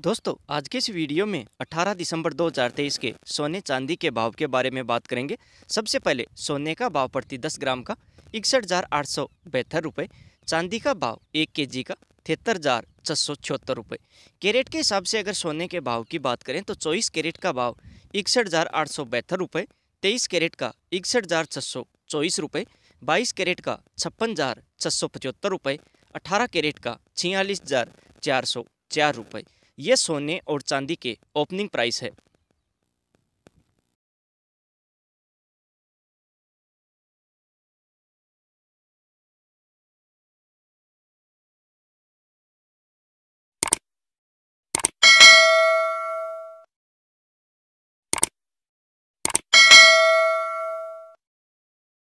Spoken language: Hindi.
दोस्तों आज के इस वीडियो में 18 दिसंबर 2023 के सोने चांदी के भाव के बारे में बात करेंगे सबसे पहले सोने का भाव प्रति 10 ग्राम का इकसठ हज़ार आठ सौ रुपये चांदी का भाव एक के जी का तिहत्तर हज़ार छः सौ छिहत्तर रुपये कैरेट के हिसाब से अगर सोने के भाव की बात करें तो चौबीस कैरेट का भाव इकसठ हज़ार आठ सौ बहत्तर रुपये तेईस कैरेट का इकसठ हज़ार छः सौ चौबीस रुपये बाईस कैरेट का छप्पन हज़ार छः सौ पचहत्तर रुपये अठारह कैरेट का छियालीस हज़ार चार सौ चार रुपये ये सोने और चांदी के ओपनिंग प्राइस है